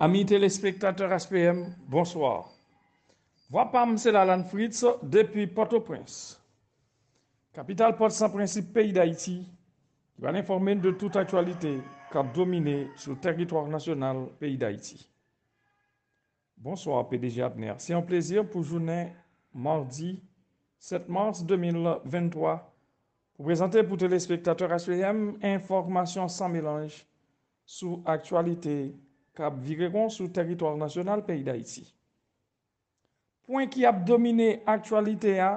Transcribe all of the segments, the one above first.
Amis téléspectateurs HPM, bonsoir. Voix c'est la Fritz depuis Port-au-Prince. Capitale Port-Saint-Principe, pays d'Haïti, qui va l'informer de toute actualité qui a dominé sur le territoire national, pays d'Haïti. Bonsoir, PDG Abner. C'est un plaisir pour journée mardi 7 mars 2023 pour présenter pour téléspectateurs HPM information sans mélange sur actualité kap viregon sou teritwar nasyonal peyda iti. Poen ki ap domine aktualite a,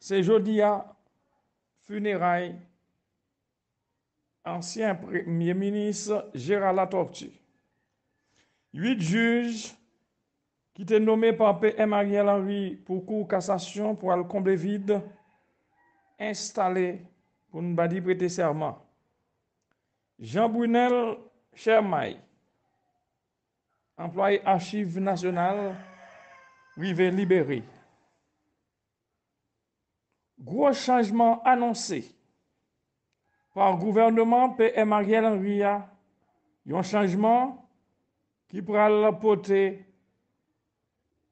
se jodi a funeray ansyen premye minis Gérald Latorti. Ywit juj ki te nome pape Emariel Henry pou kou kassasyon pou al kombe vide installe pou nbadi prete serman. Jean Brunel Chermaye employe archive nasyonal wive liberi. Gwo chanjman anonsi par gouvernman pe E.M.A.R.I.A. yon chanjman ki pral apote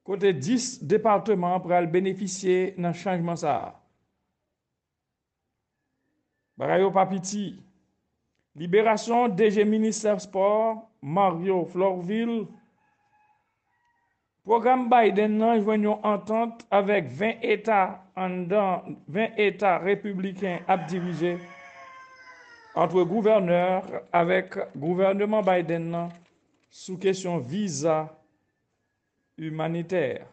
kote dis departement pral beneficye nan chanjman sa. Baray yo papiti, liberasyon deje minister sport Mario Florville program Biden nan jwen yon entente avek 20 etat an dan, 20 etat republiken ap dirije antwe gouverneur avek gouverneman Biden nan sou kesyon visa humaniter.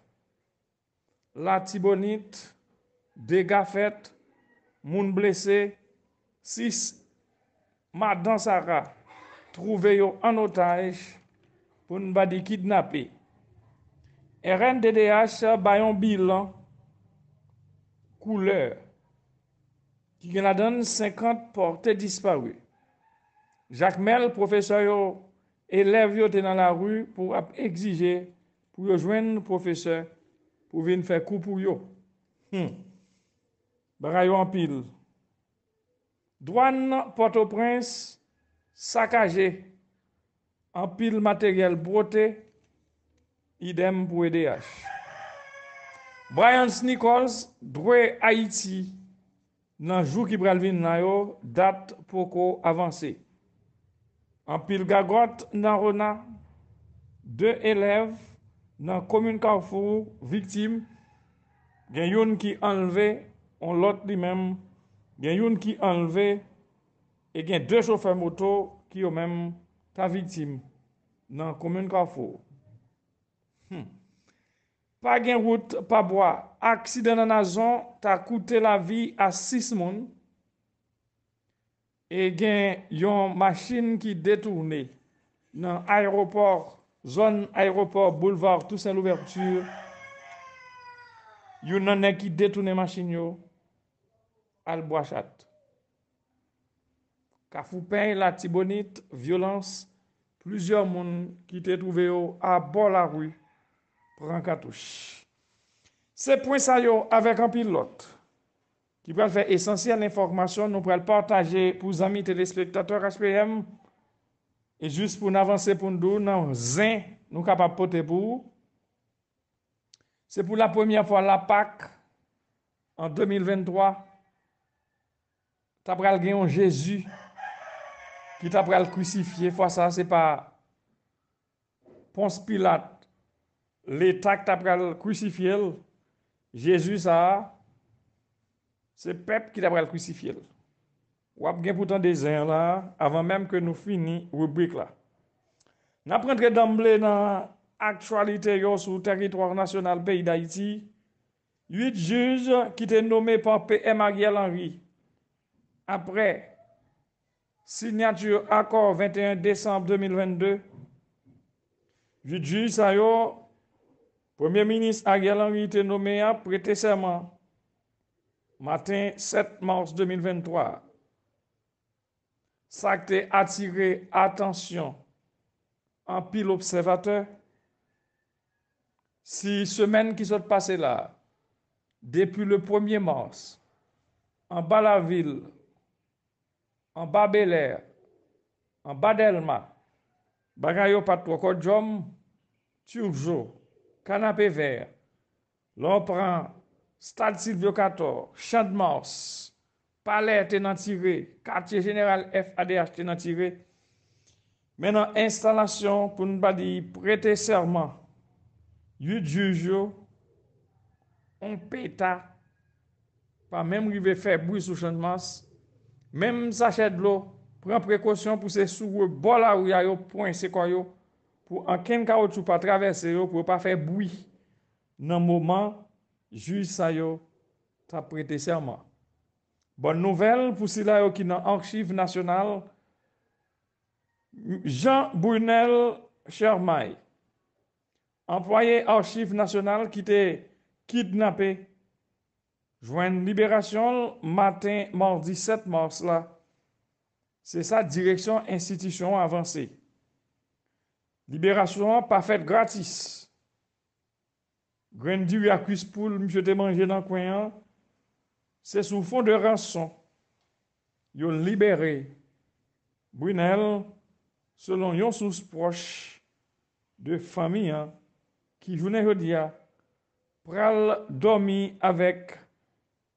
La tibonit degafet moun blese sis madansara trouveyo an otaj pou nbadi kidnapi R.N.D.D.H. bayon bilan, kouleur, ki gen adan 50 portè dispari. Jacques Mel, professeur yo, elev yo te nan la ru pou ap exije pou yo jwen professeur pou vin fè koupou yo. Hmm. Barayou anpil. Douan Port-au-Prince, sakage, anpil materyel brote, idem pou EDH Brian Snickols drwe Haiti nan jou ki bralvin nan yo dat pou ko avanse an pil gagot nan rona de elev nan komyun Kavfou gwen yon ki anleve on lot li men gwen yon ki anleve e gen de chofer moto ki yo men ta vitim nan komyun Kavfou Hmm. Pa gen wout, pa bwa Aksiden nan a zon Ta koute la vi a 6 moun E gen yon masin ki detourne Nan aéroport Zon aéroport boulevard Tousen l'ouverture Yon nan ne ki detourne masin yo Al bwa chat Ka fupen la tibonit Violans Plusyon moun ki te touve yo A bol a rwi Prenk a touche. Se pou sa yo avek an pilote, ki pou al fe esensyen l'informasyon, nou pou al partaje pou zami telespektator HPM, e jist pou nan avanse pou ndou nan zin, nou kapap pote pou. Se pou la pwemyan fwa la pak, an 2023, ta pral gen yon Jezu, ki ta pral kousifiye fwa sa, se pa pon spilat, le tak ta pral kousi fiel, Jezus a, se pep ki ta pral kousi fiel. Wap gen poutan dezen la, avan menm ke nou fini rubrik la. Na prendre d'emble na aktualite yo sou teritwar nasyonal peyi da iti, yu juz ki te nome pa P.M. Ariel Henry. Apre, sinyatur akor 21 desanp 2022, yu juz a yo Premier ministre Ariel Henry était nommé à prêter serment matin 7 mars 2023. Ça a attiré attention en pile observateur. Si semaine qui sont passées là, depuis le 1er mars, en bas la ville, en bas Bel Air, en bas Delma, bagayo pas kanapè ver, lò pran, stad Silvio XIV, chan de Mars, palè te nan tire, kartye general FADH te nan tire, menan instalasyon pou nou badi, prete serman, yu djouj yo, on pey ta, pa menm li ve fe bris ou chan de Mars, menm sa chèd lo, pran prekosyon pou se sou wè bol a ou ya yo, pon se kwa yo, pou anken ka ou tou pa travese yo pou pa fe boui nan mouman juz sa yo ta prete serman. Bon nouvel pou sila yo ki nan Archive Nationale, Jean Brunel Chermay, employe Archive Nationale ki te kidnapé, jwen liberasyon maten mardi 7 mars la. Se sa direksyon institisyon avansi. Liberasyon pa fèt gratis. Gwendou ya kouz pou mjote manje nan kwenyan, se sou fon de ranson. Yo liberé. Brunel, selon yon sous proche de famiyan, ki jounè rodia pral domi avèk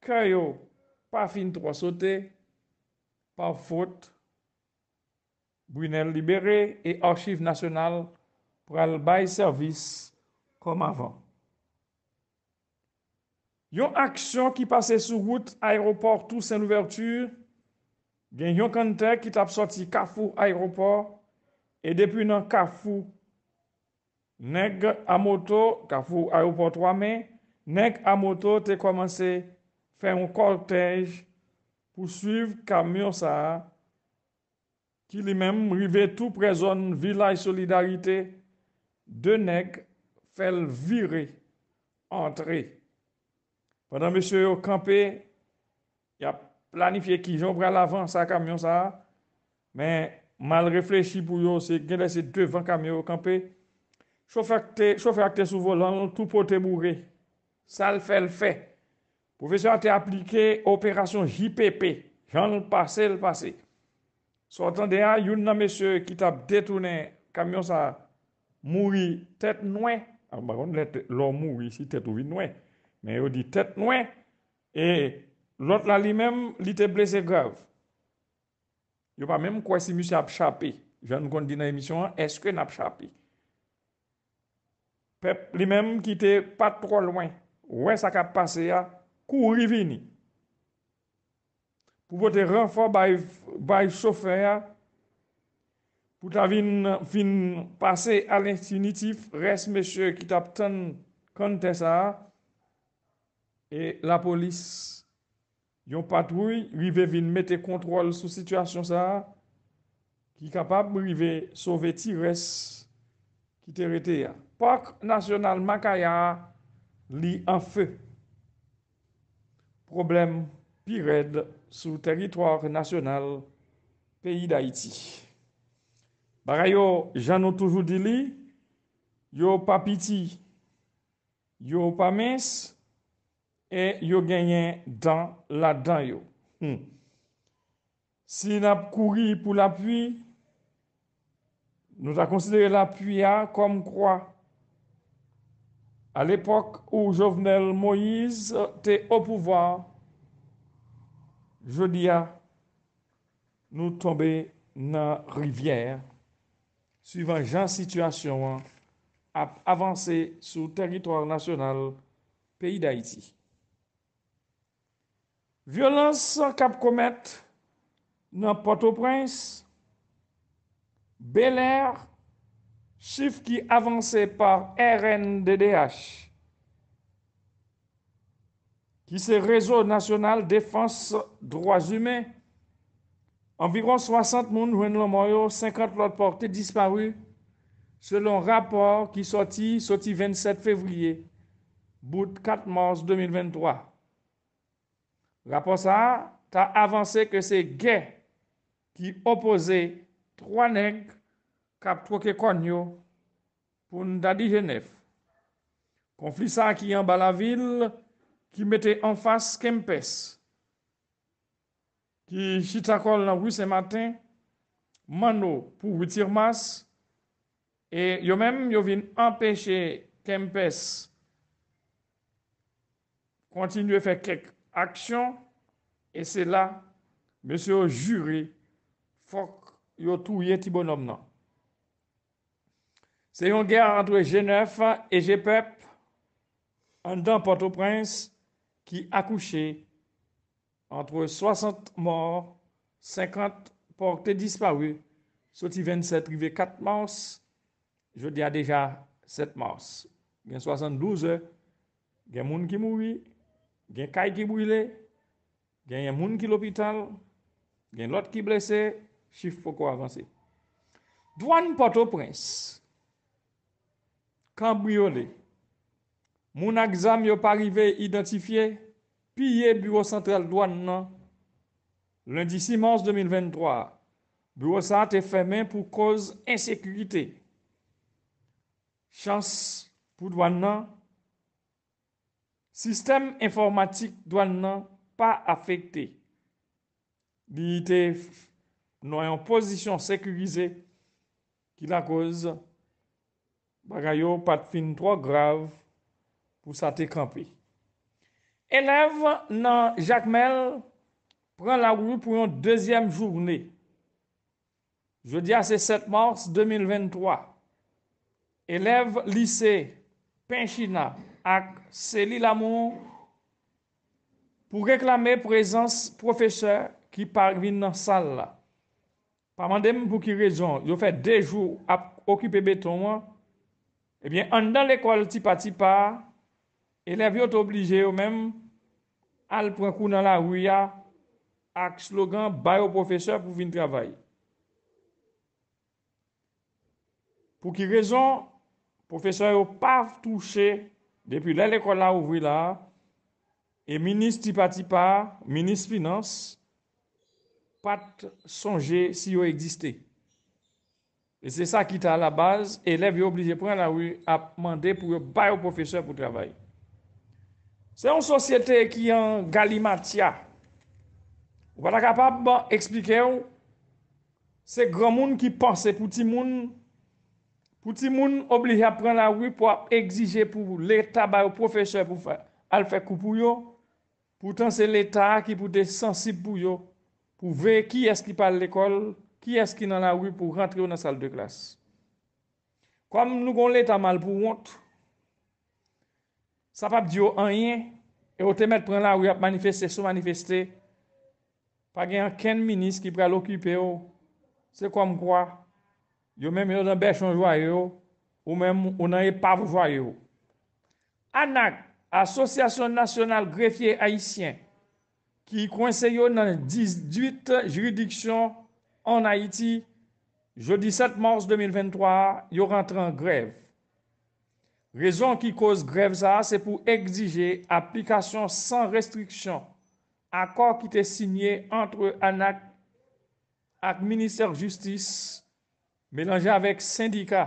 kanyo pa fin trwa sote, pa fote. brine libere e orchiv nasyonal pral bay servis kom avan. Yon aksyon ki pase sou gout ayropor tou sen l'ouverture, gen yon kante ki tap sorti Kafou Ayropor, e depi nan Kafou, neg a moto, Kafou Ayropor 3 men, neg a moto te komanse fe yon kotej pou suiv kamyo sa a ki li menm rive tout prezon vila y solidarite, de neg fel vire entre. Pendan mese yo kampe, ya planifiye ki jom pre lavan sa kamyon sa, men mal reflechi bou yo se genese devan kamyon yo kampe, chofer ak te sou volan, tou pot te moure, sal fel fe, pou mese yo te aplike operasyon JPP, jan l pase l pase. Sot an de a, yon nan mesye ki tap detounen, kamyon sa mouri, tet nouen. An ah, baron, lor mouri si tet ouvi nouen. Men yo di tet nouen. E lot la li men, li te blese grave. Yo pa men kwa si misi ap chapi. Jan kon di nan emisyon an, eske nap chapi. Pep li men ki te pat pro louen. Ouwe sa kap pase ya, kou rivini. pou pou te renfor baye choufer ya, pou ta vin passe al infinitif, res meshe ki tap ten kante sa, e la polis yon patroui, vi vin mette kontrol sou situasyon sa, ki kapab, vi vin sove ti res, ki te rete ya. Park nasyonal Makaya li an fe. Problem pi red sou teritwar nasyonal peyi da iti. Baray yo jan nou toujou di li, yo pa piti, yo pa mes, e yo genyen dan la dan yo. Hmm. Si na kouri pou la pui, nou ta konsidere la pui a kom kwa. A l'epok ou jovenel Moïse te o pouva, Je diya nou tombe nan rivyèr suivant jan situasyon ap avanse sou teritoryo nasyonal peyi da iti. Vyolans sa kap komet nan Port-au-Prince, Bel Air, chif ki avanse par RNDDH, qui c'est Réseau National Défense Droits Humains. Environ 60 personnes ont 50 portées porté, disparus, selon rapport qui sorti, sorti 27 février, bout 4 mars 2023. Rapport ça, a avancé que c'est gay qui opposait trois nègres cap troqué pour Ndadi Genève. Conflit ça qui en bas la ville, qui mettait en face Kempes, qui chitakol dans rue ce matin, Mano pour masse, et yo même yo vin empêcher Kempes continuer à faire quelques action, et c'est là, monsieur Jury, juré, faut yo touye ti bonhomme nan. C'est une guerre entre G9 et GPEP, en dans Port-au-Prince, ki akouche entre 60 mor, 50 porte dispari, soti 27 rive 4 mars, jodi a ah, deja 7 mars. Gen 72 e, gen moun ki moui, gen kay ki brile, gen moun ki l'opital, gen lot ki blese, chif poko avanse. Douane Porto Prince, kambriole, Mon examen n'est pas arrivé identifié pillé bureau central douane Lundi 6 mars 2023, bureau central fermé pour cause insécurité. Chance pour douane nan. Système informatique douane nan pas affecté. Il nous pas position sécurisée qui la cause bagayo pas fin trop grave Ou sa te kampi. Elev nan Jacques Mel pran la wou pou yon dezyem jouni. Je di a se 7 mars 2023. Elev lise Penchina ak Selil Amou pou reklamen prezans profeseur ki parvin nan sal la. Parman dem pou ki rejon yo fe dey jou ap okipe beton. Ebyen eh an nan lekol tipa tipa Eleve yo te oblige yo menm al prekou nan la ouya ak slogan bayo profeseur pou vin travay. Pou ki rezon, profeseur yo paf touche depi lè lèkola ou vila, e minis tipa tipa, minis finance, pat sonje si yo egiste. E se sa ki ta la baz, eleve yo oblige prekou nan la ouya ap mande pou yo bayo profeseur pou travay. Se yon sosyete ki yon gali matya, wata kapab explike ou, se gran moun ki panse pou ti moun, pou ti moun oblige apren la wip wap exije pou l'Etat ba ou profeseur pou alfekou pou yo, pou tanse l'Etat ki pou de sensib pou yo, pou ve ki eski pal l'ekol, ki eski nan la wip pou rentre ou nan sal de glas. Kom nou kon l'Etat mal pou wont, Sa fap diyo an yin, e o temet pren la ou yap manifesté sou manifesté, pa gen yon ken minis ki pre l'okipè yo. Se kom kwa, yo menm yo nan bèchon jwaye yo, ou menm ou nan yon pav jwaye yo. Anak, Asosyasyon Nasyonal Grefye Haitien, ki yi konseyo nan 18 juridiksyon an Haiti, jodi 7 mars 2023, yo rentre an grev. Rezon ki koz grev sa, se pou egzije aplikasyon san restriksyon akor ki te sinye antre anak ak minister justis melanje avek syndika.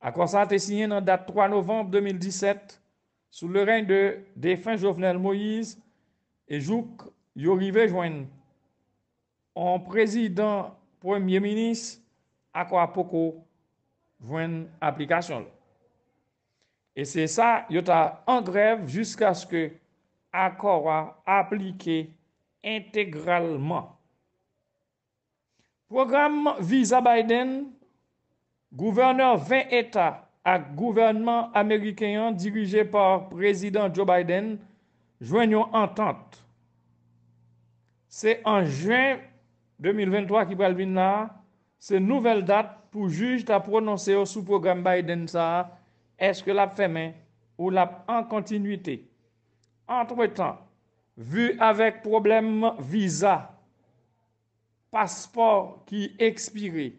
Akor sa te sinye nan dat 3 novembe 2017 sou le reyn de defen Jovenel Moïse e Jouk Yorive Joen an prezident premier-minist akor apoko Joen aplikasyon lò. Et c'est ça, yot a en grève jusqu'à ce que l'accord a appliqué intégralement. Programme Visa Biden, gouverneur 20 états ak gouvernement américain dirigé par président Joe Biden, joignons entente. C'est en juin 2023 qui prévient là, c'est nouvelle date pou juge ta prononcer au sous-programme Biden Saar Est-ce Est-ce que la femen ou la en continuité Entre-temps, vu avec problème visa, passeport qui qui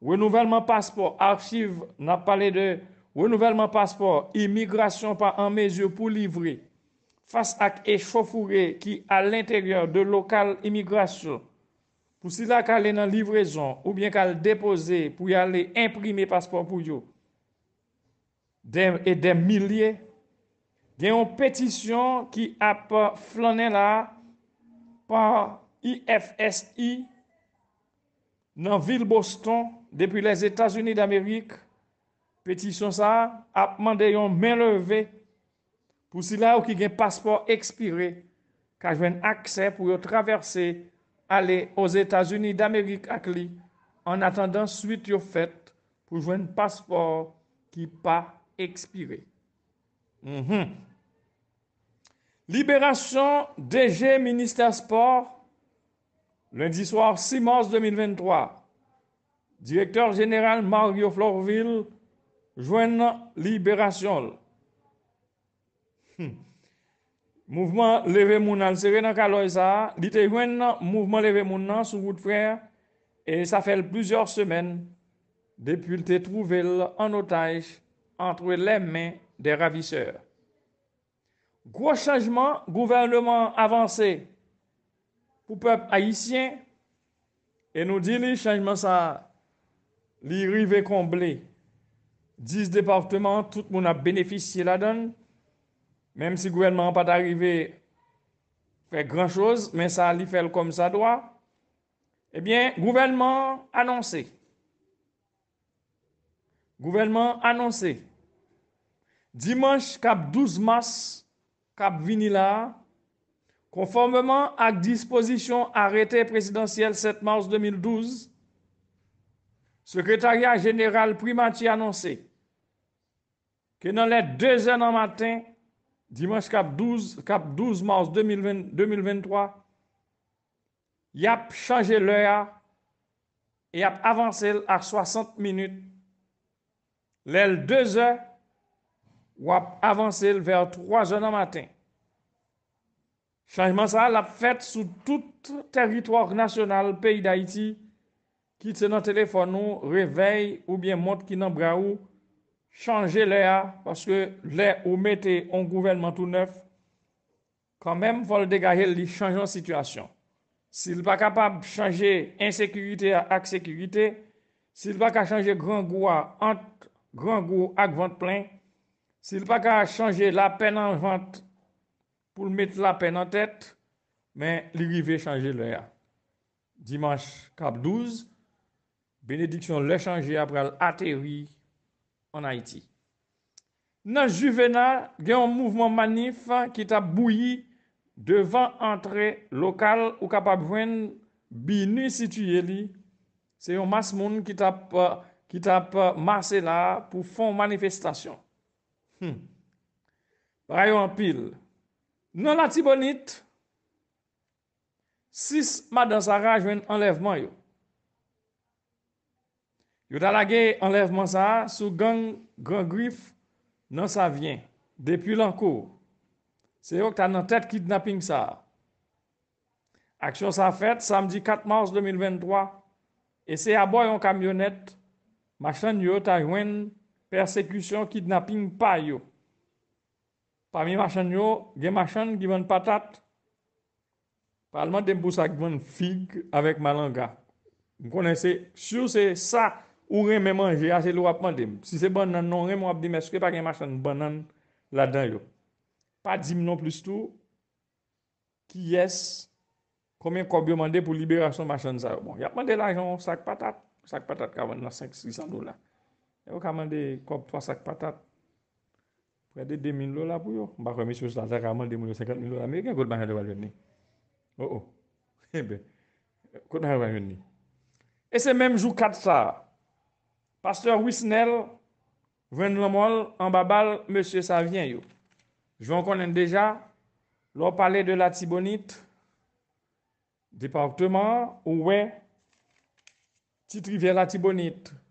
renouvellement passeport, passeport, n'a pas parlé de renouvellement passeport immigration pas en mesure pour livrer face à échauffourée qui à l'intérieur de local immigration pour si la dans la livraison ou bien déposer pour y aller imprimer passeport pour vous. et des milliers, gen yon petisyon ki ap flanen la par IFSI nan vil Boston, depi les Etats-Unis d'Amerik, petisyon sa ap mande yon men leve pou si la ou ki gen paspor ekspire ka jwen akse pou yo traverser ale os Etats-Unis d'Amerik ak li an attendant suite yo fet pou jwen paspor ki pa expiré. Mhm. Libération DG Ministère Sport, lundi soir 6 mars 2023. Directeur général Mario Florville, joignant Libération. Hmm. Mouvement Levé Mounan, c'est dans Caloisa, Il Mouvement Levé Mounan sous votre frère. Et ça fait plusieurs semaines depuis qu'il trouvé en otage entre les mains des ravisseurs. Gros changement, gouvernement avancé pour le peuple haïtien. Et nous dit, le changement, ça, l'irrive est comblé. 10 départements, tout le monde a bénéficié la donne. Même si le gouvernement n'a pas arrivé fait faire grand-chose, mais ça, il fait comme ça doit. Eh bien, gouvernement annoncé. Gouvernement annoncé. Dimanche, cap 12 mars, cap vini conformément à disposition arrêté présidentiel 7 mars 2012, secrétariat général primatier annoncé que dans les deux heures du matin, dimanche cap 12, cap 12 mars 2023, il a changé l'heure et a avancé à 60 minutes. Les deux heures, wap avanse l ver 3 zon an maten. Changeman sa, l ap fète sou tout teritwak nasyonal peyi d'Haïti, ki tse nan telefon nou, revey ou bien mont ki nan bra ou, chanje le a, paske le ou mette yon gouvelman tou neuf, kanmem fol degaje li chanje an situasyon. Sil pa kapab chanje insekurite ak sekurite, sil pa ka chanje gran gou a ant, gran gou ak vant plen, Sil pa ka chanje la pen an vant pou l met la pen an tet, men li rive chanje lè ya. Dimanche, Kap 12, Benediksyon lè chanje apre l ateri an Haiti. Nan Juvenal, gen yon mouvman manif ki tap bouyi devan antre lokal ou kap ap vwen bi nè situyeli, se yon mas moun ki tap mase la pou fon manifestasyon. Paray hmm. yo an pil, nan la tibonit, sis madan sa rajwen enlevman yo. Yo dalage enlevman sa, sou gang, gang grif, nan sa vyen, depi lankou. Se yo kta nan tet kidnapping sa. Aksyon sa fèt, samdi 4 mars 2023, ese ya boy an kamyonet, machan yo ta jwen, persekution, kidnapping, pa yo. Parmi machan yo, gen machan, given patat, parman dem pou sak given fig, avek malanga. M konese, sou se sa ou reme manje, ase lou apman dem. Si se ban nan non reme wap di meske, pari machan, ban nan la den yo. Pat zim non plus tou, ki yes, komen kob yo mande pou liberasyon machan za yo. Bon, yapman de la jan, sak patat, sak patat, kavan nan 5-600 dola. E ou kamande kop 3 sak patat. Prède 2 min lola pou yo. Mba komi souj lansak kamande 2 min lola, 50 min lola. Mbe gen kote manje de wajen ni. Ou ou. E be. Kote manje de wajen ni. E se menm jou kat sa. Pasteur Wisnel, ven lomol, ambabal, mse sa vyen yo. Jwen konen deja, lor pale de la tibonit. Departement, ou we, titri vye la tibonit. Ou we,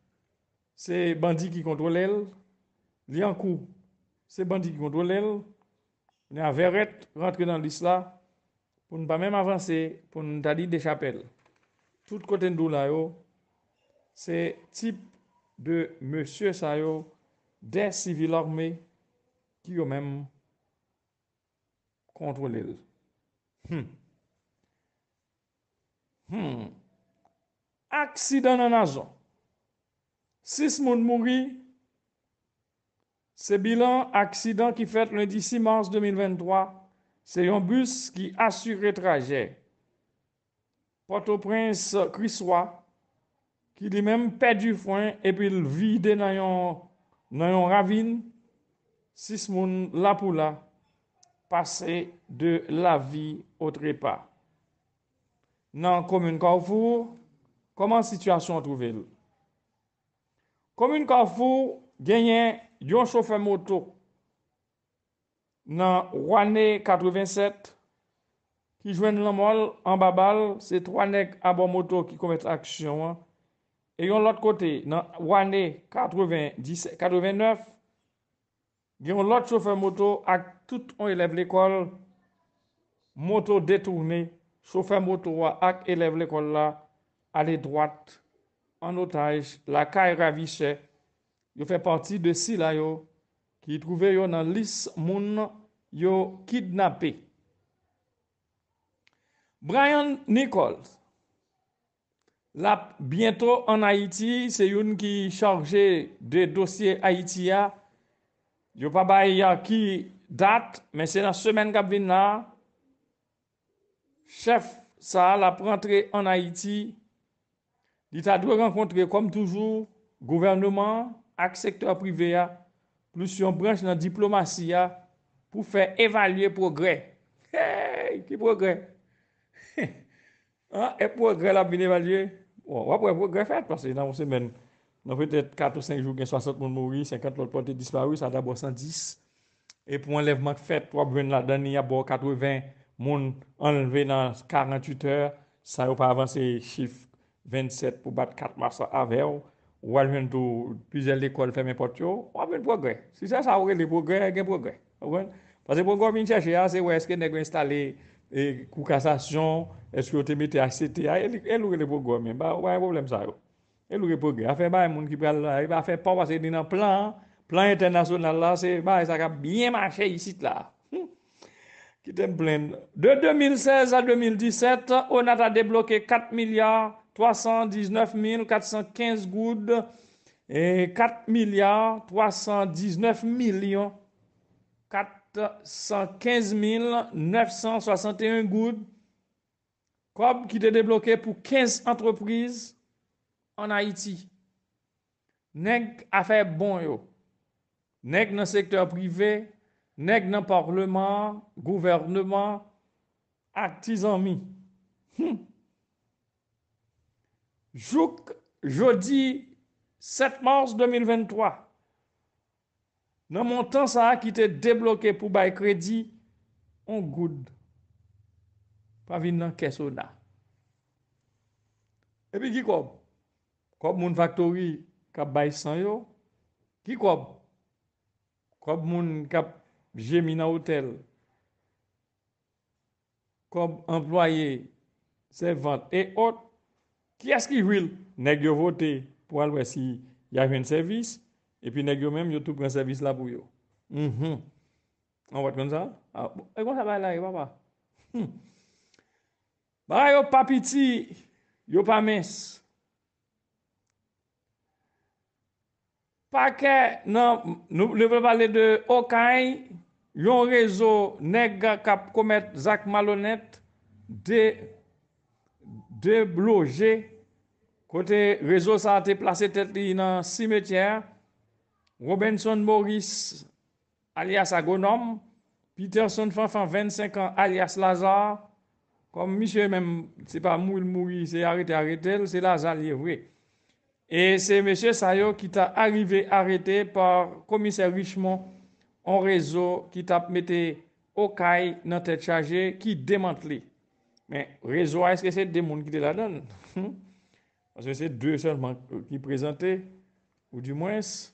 Se bandi ki kontrol el, li an kou, se bandi ki kontrol el, ni an veret rentre nan lis la, pou nou pa mem avanse, pou nou ta li dechapel. Tout kote ndou la yo, se tip de monsie sa yo, de sivil orme, ki yo mem kontrol el. Hmm. Hmm. Aksidan an azon, 6 moun mouri, se bilan aksidan ki fet lè di 6 mars 2023, se yon bus ki asy re traje. Poto Prince Kriswa, ki li mèm pè di fwen epil vi de nan yon ravine, 6 moun la pou la, pase de la vi o trepa. Nan komoun Kavou, koman situasyon a touvel? Komin kanfou genyen yon sofer moto nan wane 87 ki jwen lomol an babal, se to anek abo moto ki komet aksyon an, e yon lot kote nan wane 89, yon lot sofer moto ak tout an elev l'ekol moto detourne, sofer moto ak elev l'ekol la ale droite, an otaj la Kay e Ravichè. Yo fè parti de si la yo ki yi trouve yo nan lis moun yo kidnapè. Brian Nichols lap bientò an Haiti. Se yon ki charge de dosye Haiti ya. Yo pa bay ya ki dat men se nan semen kabvin la. Chef sa la prantre an Haiti yi li ta dwe renkontre kom toujou gouvernement ak sektor privé ya, plus yon branche nan diplomatie ya, pou fè evalye progrè. Hey, ki progrè? Ah, e progrè la bin evalye? Bon, wap wè progrè fèt, parce nan moun semen, nan fè tèt 4-5 jougen 60 moun mouri, 50 lot ponte dispari, sa d'abò 110, e pou enlevman fèt, wap vèn la dani yabò 80 moun enlevé nan 48 hòr, sa yon pa avansè chifte. 27 pou bat 4 mars avè ou, ou alwen tou pizè l'ekol fèmè pot yo, ou alwen progrè. Si sa sa ou re lè progrè, gen progrè. Pase progrè vin chèche a, se ou eske nè gwen installe kou kassasyon, eske ou te mette a sete a, el ou re lè progrè men, ba ou a yon problem sa ou. El ou re progrè. A fè ba yon moun ki pral la, a fè pa wase dinan plan, plan internasyonal la, se ba yon sa ka bien manche yisit la. Ki te plen. De 2016 a 2017, ou nata deblokè 4 milyard 319.415 goud e 4.319.415.961 goud kob ki te deblokè pou 15 antreprise an Haiti. Nèk a fè bon yo. Nèk nan sektèr privè, nèk nan parleman, gouvernman, ak tizan mi. Nèk nan sektèr privè, Jouk, jodi, 7 mars 2023, nan montan sa a ki te deblokè pou bay kredi, an goud. Pa vin nan keso da. Ebi, ki kob? Kob moun faktori kap bay san yo? Ki kob? Kob moun kap jemi nan hotel? Kob employe se vant e ot? Ki as ki will neg yo vote pou alwe si ya jwen servis epi neg yo menm yo tou pre servis la pou yo. Mh mh. An wat kon sa? Ah, bon. E kon sa bay la hmm. yo baba. Bara yo papiti yo pa mes. Pa ke nan nou le vre vali de okan yon rezo neg kap komet zak malonet de de bloje Kote rezo sa a te plase tet li nan simetjer, Robinson Morris, alias Agonom, Peterson Fafan 25 ans, alias Lazard, kom misye men, se pa mou il mou li, se arrete arrete, se Lazard li e vwe. E se mesye sayo ki ta arrive arrete par komisè Richemont, an rezo ki tap mette Okai nan tet chaje ki demante li. Men, rezo a eske se demone ki te la donne hmm?? Ase se dwe seman ki prezante, ou di mwens,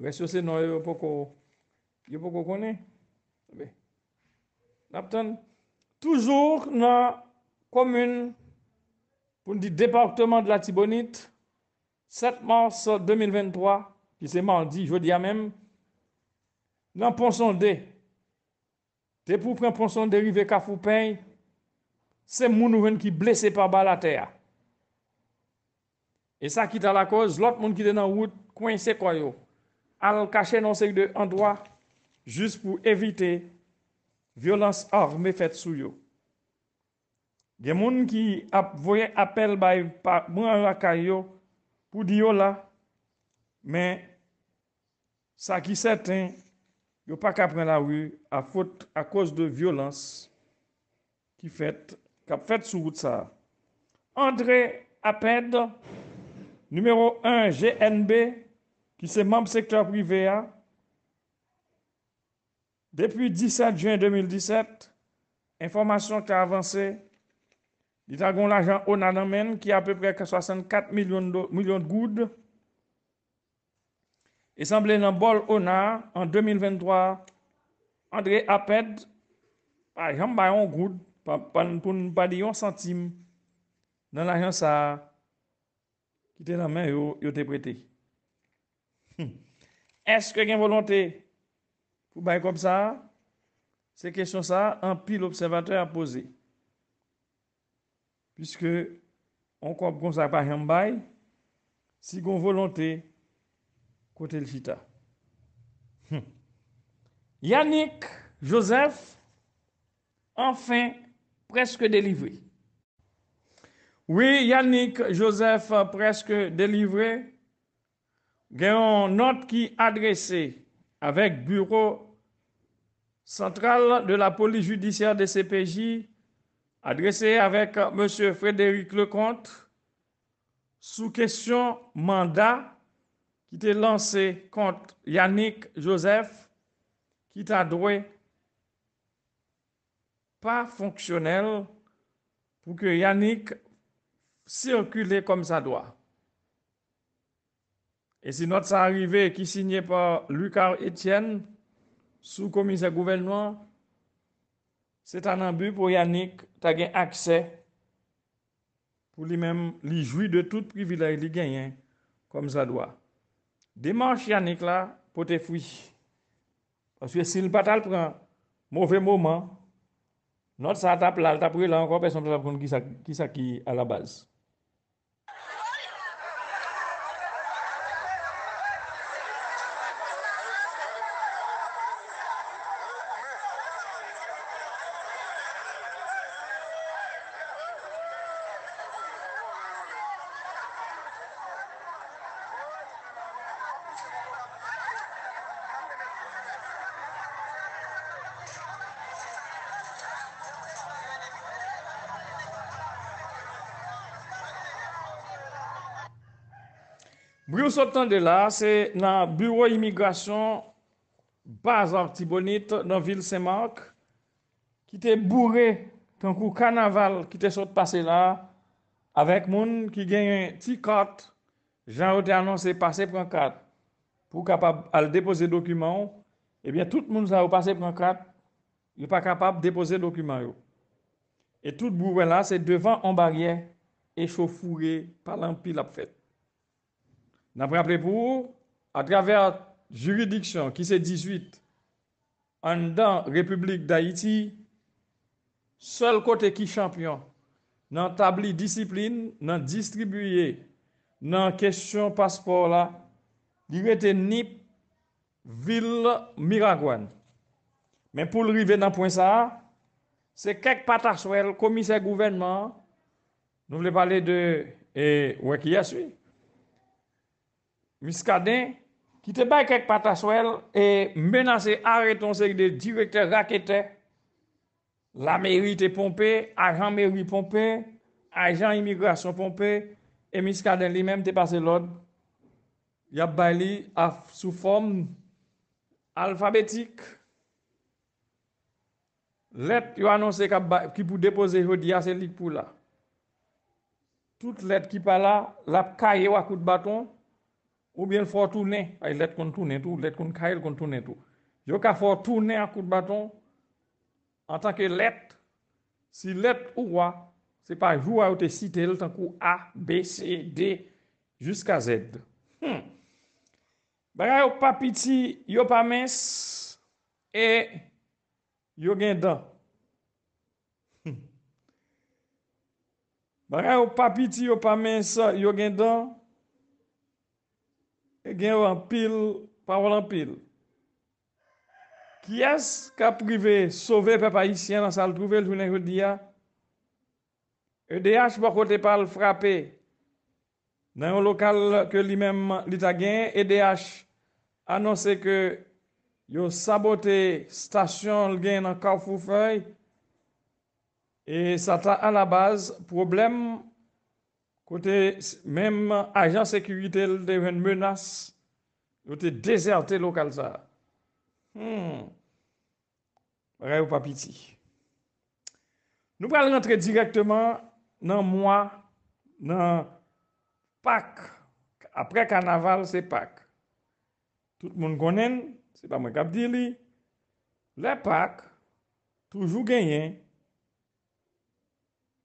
wè se se nan yon poko, yon poko konen. Toujou nan komoun pou di departement de la Tibonit, 7 mars 2023, ki seman di jodi a menm, nan ponson de, te pou pren ponson de rive kaf ou pey, se moun ou ven ki blese pa ba la teya. E sa ki ta la koz, lop moun ki te nan wout, kwen se kwayo. Al kache nan se yu de an doa, jist pou evite violans or me fet sou yo. Gen moun ki ap voye apel bay moun an la kaya yo, pou di yo la, men sa ki seten yo pa kapren la wout a fote a koz de violans ki fet kap fet sou wout sa. Andre apen do Numero 1, GNB, ki se mamp sektor privé a. Depi 17 juen 2017, informasyon ki avanse, li tagon l'ajan ONA nan men, ki a peu prek 64 milyon de goud. Esamble nan bol ONA, an 2023, Andre Apèd, a yambayon goud, panpoun badiyon santim, nan l'ajan sa a. Kite la men yo te prete. Hm. Eske gen volante pou baye kom sa? Se kesyon sa, an pi l'observateur a pose. Piske an kom sa pa gen baye, si kon volante kote l'jita. Hm. Yannick Joseph, an fin preske delivri. Oui, Yannick Joseph euh, presque délivré. une note qui adressée avec bureau central de la police judiciaire de CPJ, adressée avec euh, M. Frédéric Lecomte, sous question mandat qui était lancé contre Yannick Joseph, qui t'a droit pas fonctionnel pour que Yannick sirkule kom sa doa. E si not sa arrive ki sinye pa Lukar Etienne sou komise gouvenman, se tan an bu pou Yannick ta gen akse pou li men li jwi de tout privilèl li genyen kom sa doa. Demanche Yannick la pou te fwi. Aswe si l patal pran mouve mouman, not sa tap la, l tap prilan an kon pe son ki sa ki ala baz. Brou sa ton de la, se nan bureau imigrasyon bazan ti bonit nan vil Semak ki te bourre ton kou kanaval ki te sot pase la avek moun ki genyen ti kat jan ou te anonsi pase pran kat pou kapab al depose dokumen ou ebyen eh tout moun la ou pase pran kat yon pa kapab depose dokumen ou e tout bourre la se devan an barye e chofoure palan pil ap fet N apre aple pou, a traver juridiksyon ki se 18, an dan Republik Daïti, sol kote ki champyon nan tabli disiplin nan distribuye nan kesyon paspor la, li rete Nip, Vil, Miragwan. Men pou l'rive nan poinsa, se kek pataswel komise gouvenman, nou vle pale de wè ki yaswi, Miskaden ki te bay kek pata swel e menase arretonsen de direkte rakete la meri te pompe a jan meri pompe a jan imigrasyon pompe e miskaden li men te pase lod yap bay li sou form alfabetik let yo anonsen ki pou depose yodi ase lik pou la tout let ki pa la la kaye wakout baton Ou bien fortounen, ay let kon tounen tou, let kon kael kon tounen tou. Yo ka fortounen akout baton, an tanke let, si let ou wa, se pa jou a ou te site el tan kou a, b, c, d, jiska z. Hmm. Bara yo papiti yo pamens, e, yo gen dan. Hmm. Bara yo papiti yo pamens, yo gen dan, gen wampil pa wampil. Kias ka prive, sove pe pa isyen nan sal douve lounen goudiya, E.D.H. bakote pal frape nan yon lokal ke li mem lita gen, E.D.H. anonse ke yo sabote stasyon lgen nan kaw fou fay, e sa ta an la baz probleme Kote mèm ajan sekuritel devèn menas, ou te dezerte lokal sa. Hmm, re ou papiti. Nou pral rentre direktman nan mwa, nan pak, apre kanaval se pak. Tout moun konen, se pa mwen kapdi li, la pak, toujou genyen,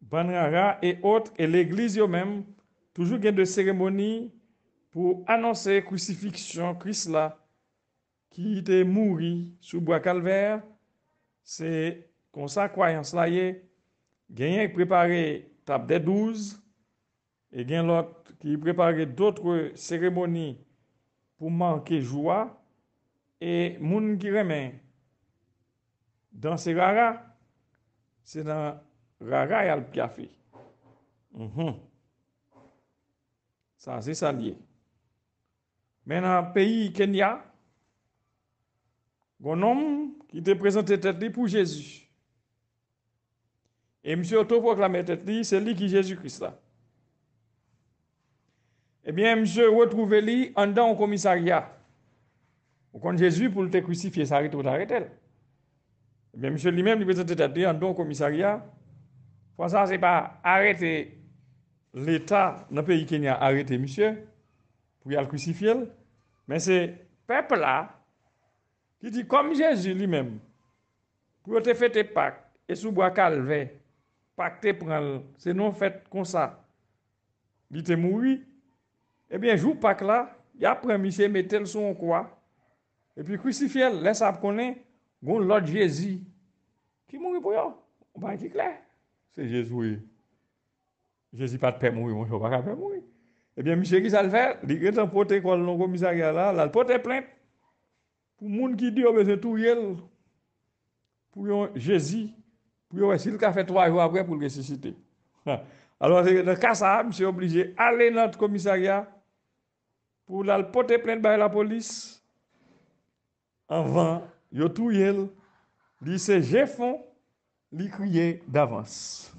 Banrara et autres, et l'Église eux-mêmes, toujours gain de cérémonies pour annoncer crucifixion Christ là, qui était mort sous bois calvaire. C'est comme ça croyance là est. Gain préparé table des douze, et gain l'autre qui préparait d'autres cérémonies pour manquer joie, et moun qui dans ces rares, c'est dans Rara al café. mm Ça, c'est ça lié. Mais dans le pays Kenya, il y a un homme qui te présenté tête pour Jésus. Et monsieur auto-proclamé tête c'est lui qui Jésus-Christ Eh bien, monsieur retrouvé lui en don au commissariat. Ou quand Jésus pour le crucifier, ça arrête ou l'arrêter. Eh bien, monsieur lui-même, il présente tête en dans au commissariat. Pon sa se pa arete l'Etat, nan pe yi kenya arete, misye, pou yal kusifil, men se pep la, ki di kom Jezi li men, pou yo te fete pak, e soubwa kalve, pak te pran, se non fete konsa, li te mouri, e ben jou pak la, ya pre misye, metel son kwa, e pi kusifil, le sap konen, goun lot Jezi, ki mouri pou yo, ban ki kler, Se Jezoui, Jezoui pat pe moui, moun chou pa ka pe moui. Ebyen, msye ki sa l'fer, li gen tan pote kwa l'an komisariya la, lal pote plen, pou moun ki di yo beze tou yel, pou yon Jezoui, pou yon Jezoui ka fe 3 jou apre pou l'gesisite. Alo, lal kasa, msye oblije ale lant komisariya, pou lal pote plen bay la polis, an van, yo tou yel, li se je fon, Li kouye davans.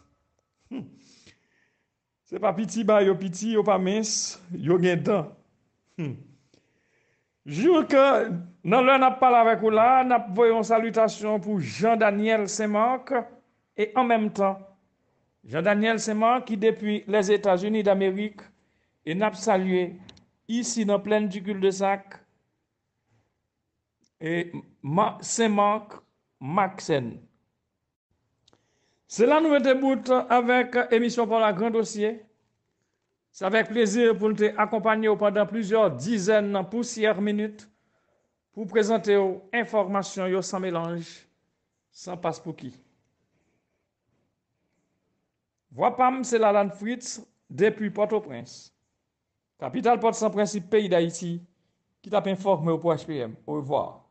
Hmm. Se pa piti ba yo piti, yo pa mens, yo gen dan. Hmm. Jou ke nan lè nap pale avèk ou la, nap voyon salutasyon pou Jean Daniel Semak. E an mèm tan, Jean Daniel Semak ki depi les Etats-Unis d'Amérique. E nap salue isi nan plèn du gul de sak. E Semak Maksen. que nous nouvelle avec émission pour la grand dossier. C'est avec plaisir pour nous accompagner pendant plusieurs dizaines de poussières minutes pour présenter aux informations sans mélange, sans passe pour qui. PAM, c'est la Fritz depuis Port-au-Prince. Capitale Port-Saint-Principe, pays d'Haïti, qui t'a informé au HPM. Au revoir.